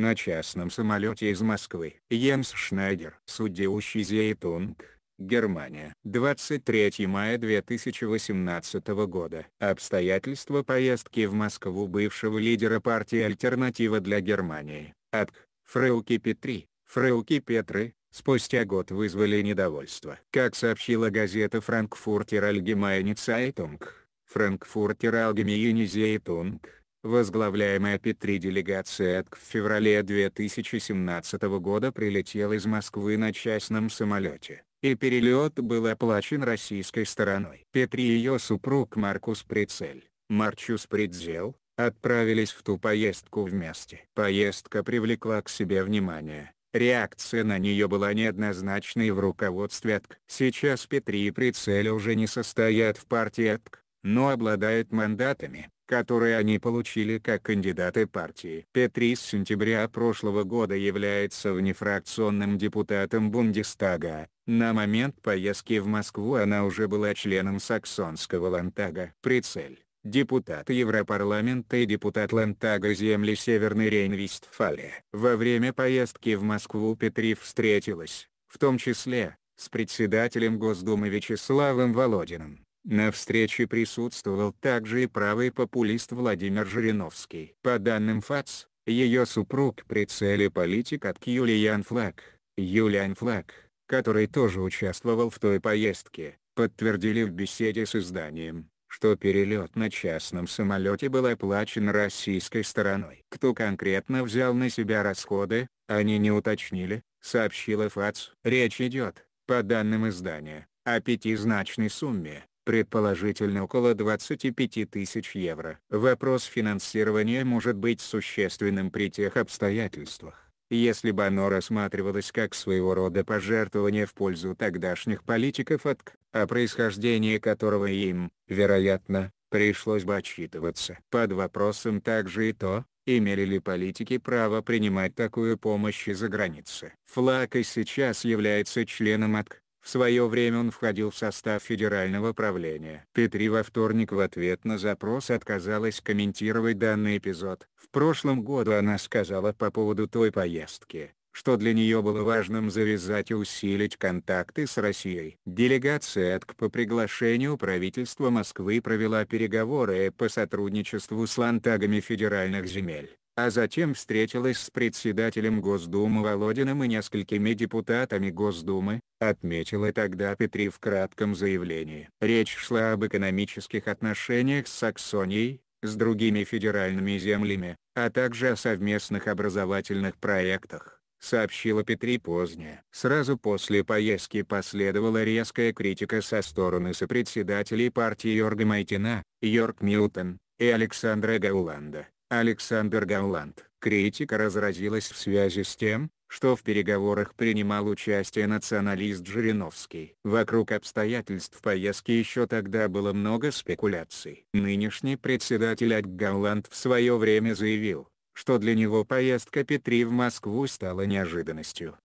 на частном самолете из Москвы. Йенс Шнайдер. Судеющий Зейтунг, Германия. 23 мая 2018 года. Обстоятельства поездки в Москву бывшего лидера партии «Альтернатива для Германии», АТК, Фреуки Петри, Фреуки Петры, спустя год вызвали недовольство. Как сообщила газета «Франкфуртер Альгемайне Цайтунг», «Франкфуртер Альгемайне Зейтунг», возглавляемая Петри делегация ЭТК в феврале 2017 года прилетела из Москвы на частном самолете, и перелет был оплачен российской стороной. Петри и ее супруг Маркус Прицель, Марчус Придзел, отправились в ту поездку вместе. Поездка привлекла к себе внимание. Реакция на нее была неоднозначной в руководстве АТК. Сейчас Петри и Прицель уже не состоят в партии АТК, но обладают мандатами, которые они получили как кандидаты партии. Петри с сентября прошлого года является внефракционным депутатом Бундестага. На момент поездки в Москву она уже была членом саксонского лантага. Прицель. Депутат Европарламента и депутат Лантага земли Северный Рейн-Вестфалия. Во время поездки в Москву Петри встретилась, в том числе, с председателем Госдумы Вячеславом Володиным. На встрече присутствовал также и правый популист Владимир Жириновский. По данным ФАЦ, ее супруг прицели цели политик от Юлиан Флаг, Юлиан Флаг, который тоже участвовал в той поездке, подтвердили в беседе с изданием, что перелет на частном самолете был оплачен российской стороной. Кто конкретно взял на себя расходы, они не уточнили, сообщила ФАЦ. Речь идет, по данным издания, о пятизначной сумме, предположительно около 25 тысяч евро. Вопрос финансирования может быть существенным при тех обстоятельствах, если бы оно рассматривалось как своего рода пожертвование в пользу тогдашних политиков АТК, о происхождении которого им, вероятно, пришлось бы отчитываться. Под вопросом также и то, имели ли политики право принимать такую помощь из-за границы. Флаг и сейчас является членом АТК, в свое время он входил в состав федерального правления. Петри во вторник в ответ на запрос отказалась комментировать данный эпизод. В прошлом году она сказала по поводу той поездки, что для нее было важным завязать и усилить контакты с Россией. Делегация АТК по приглашению правительства Москвы провела переговоры по сотрудничеству с лантагами федеральных земель а затем встретилась с председателем Госдумы Володиным и несколькими депутатами Госдумы, отметила тогда Петри в кратком заявлении. Речь шла об экономических отношениях с Саксонией, с другими федеральными землями, а также о совместных образовательных проектах, сообщила Петри позднее. Сразу после поездки последовала резкая критика со стороны сопредседателей партии Йорга Майтина, Йорк Милтон и Александра Гауланда. Александр Гауланд. Критика разразилась в связи с тем, что в переговорах принимал участие националист Жириновский. Вокруг обстоятельств поездки еще тогда было много спекуляций. Нынешний председатель Ак Гауланд в свое время заявил, что для него поездка Петри в Москву стала неожиданностью.